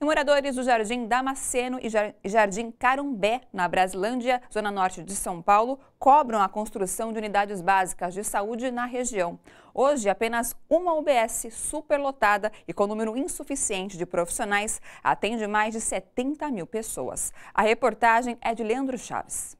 e moradores do Jardim Damasceno e Jardim Carumbé, na Brasilândia, zona norte de São Paulo, cobram a construção de unidades básicas de saúde na região. Hoje, apenas uma UBS superlotada e com número insuficiente de profissionais atende mais de 70 mil pessoas. A reportagem é de Leandro Chaves.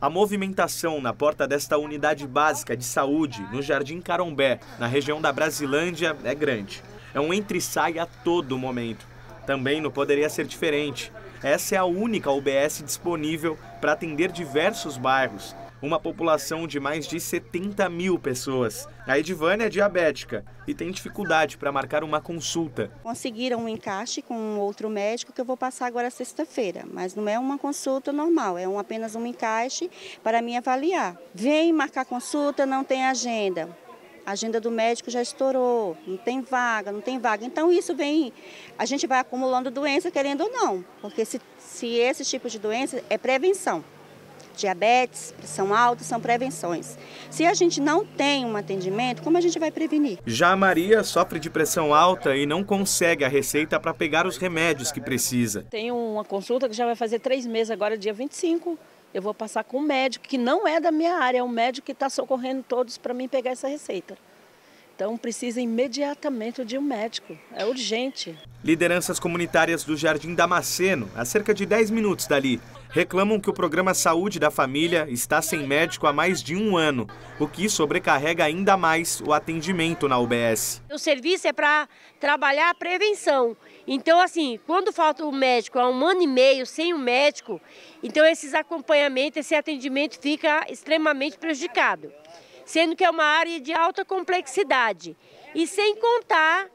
A movimentação na porta desta unidade básica de saúde, no Jardim Carombé, na região da Brasilândia, é grande. É um entre-sai a todo momento. Também não poderia ser diferente. Essa é a única UBS disponível para atender diversos bairros, uma população de mais de 70 mil pessoas. A Edivane é diabética e tem dificuldade para marcar uma consulta. Conseguiram um encaixe com outro médico que eu vou passar agora sexta-feira, mas não é uma consulta normal, é um, apenas um encaixe para me avaliar. Vem marcar consulta, não tem agenda a agenda do médico já estourou, não tem vaga, não tem vaga. Então isso vem, a gente vai acumulando doença querendo ou não, porque se, se esse tipo de doença é prevenção. Diabetes, pressão alta, são prevenções. Se a gente não tem um atendimento, como a gente vai prevenir? Já a Maria sofre de pressão alta e não consegue a receita para pegar os remédios que precisa. Tem uma consulta que já vai fazer três meses agora, dia 25 eu vou passar com um médico que não é da minha área, é um médico que está socorrendo todos para mim pegar essa receita. Então precisa imediatamente de um médico, é urgente. Lideranças comunitárias do Jardim Damasceno, a cerca de 10 minutos dali, reclamam que o programa Saúde da Família está sem médico há mais de um ano, o que sobrecarrega ainda mais o atendimento na UBS. O serviço é para trabalhar a prevenção. Então, assim, quando falta o médico há um ano e meio sem o médico, então esses acompanhamentos, esse atendimento fica extremamente prejudicado. Sendo que é uma área de alta complexidade. E sem contar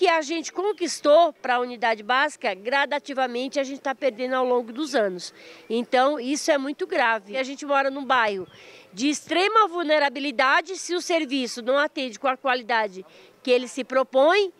que a gente conquistou para a unidade básica, gradativamente a gente está perdendo ao longo dos anos. Então, isso é muito grave. A gente mora num bairro de extrema vulnerabilidade, se o serviço não atende com a qualidade que ele se propõe,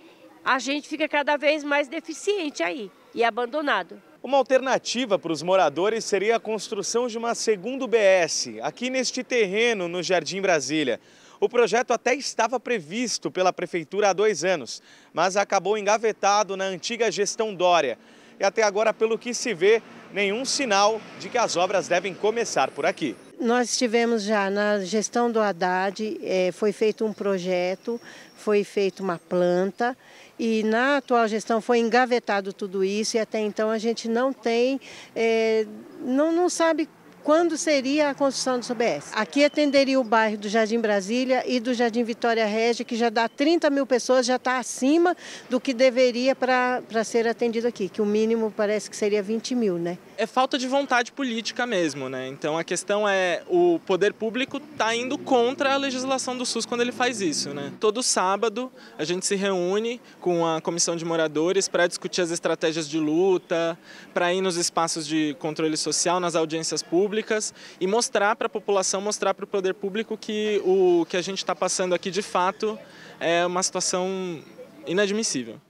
a gente fica cada vez mais deficiente aí e abandonado. Uma alternativa para os moradores seria a construção de uma segunda UBS, aqui neste terreno, no Jardim Brasília. O projeto até estava previsto pela Prefeitura há dois anos, mas acabou engavetado na antiga gestão Dória. E até agora, pelo que se vê, nenhum sinal de que as obras devem começar por aqui. Nós tivemos já na gestão do Haddad, é, foi feito um projeto, foi feita uma planta e na atual gestão foi engavetado tudo isso e até então a gente não tem, é, não, não sabe quando seria a construção do SBS. Aqui atenderia o bairro do Jardim Brasília e do Jardim Vitória Régia, que já dá 30 mil pessoas, já está acima do que deveria para ser atendido aqui, que o mínimo parece que seria 20 mil, né? é falta de vontade política mesmo, né? Então a questão é o poder público está indo contra a legislação do SUS quando ele faz isso, né? Todo sábado a gente se reúne com a comissão de moradores para discutir as estratégias de luta, para ir nos espaços de controle social, nas audiências públicas e mostrar para a população, mostrar para o poder público que o que a gente está passando aqui de fato é uma situação inadmissível.